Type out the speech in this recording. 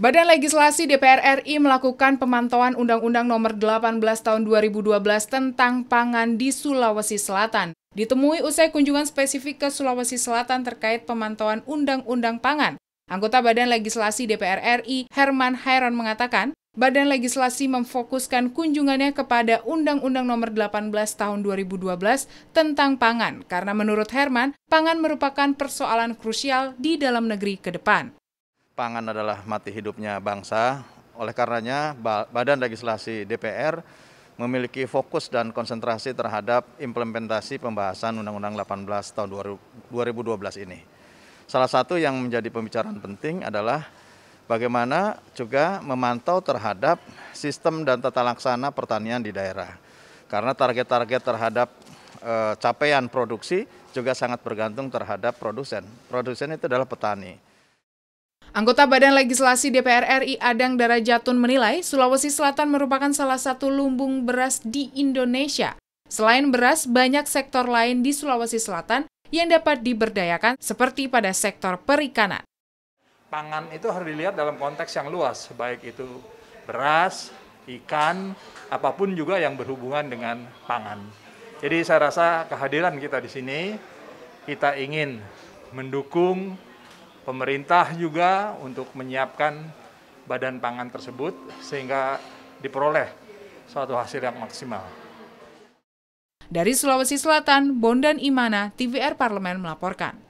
Badan Legislasi DPR RI melakukan pemantauan Undang-Undang Nomor 18 Tahun 2012 tentang pangan di Sulawesi Selatan. Ditemui usai kunjungan spesifik ke Sulawesi Selatan terkait pemantauan Undang-Undang Pangan. Anggota Badan Legislasi DPR RI Herman Hairon mengatakan, Badan Legislasi memfokuskan kunjungannya kepada Undang-Undang Nomor 18 Tahun 2012 tentang pangan karena menurut Herman, pangan merupakan persoalan krusial di dalam negeri ke depan pangan adalah mati hidupnya bangsa. Oleh karenanya, Badan Legislasi DPR memiliki fokus dan konsentrasi terhadap implementasi pembahasan Undang-Undang 18 tahun 2012 ini. Salah satu yang menjadi pembicaraan penting adalah bagaimana juga memantau terhadap sistem dan tata laksana pertanian di daerah. Karena target-target terhadap e, capaian produksi juga sangat bergantung terhadap produsen. Produsen itu adalah petani. Anggota Badan Legislasi DPR RI Adang Darajatun menilai Sulawesi Selatan merupakan salah satu lumbung beras di Indonesia. Selain beras, banyak sektor lain di Sulawesi Selatan yang dapat diberdayakan seperti pada sektor perikanan. Pangan itu harus dilihat dalam konteks yang luas, baik itu beras, ikan, apapun juga yang berhubungan dengan pangan. Jadi saya rasa kehadiran kita di sini, kita ingin mendukung pemerintah juga untuk menyiapkan badan pangan tersebut sehingga diperoleh suatu hasil yang maksimal. Dari Sulawesi Selatan, Bondan Imana, TVR Parlemen melaporkan.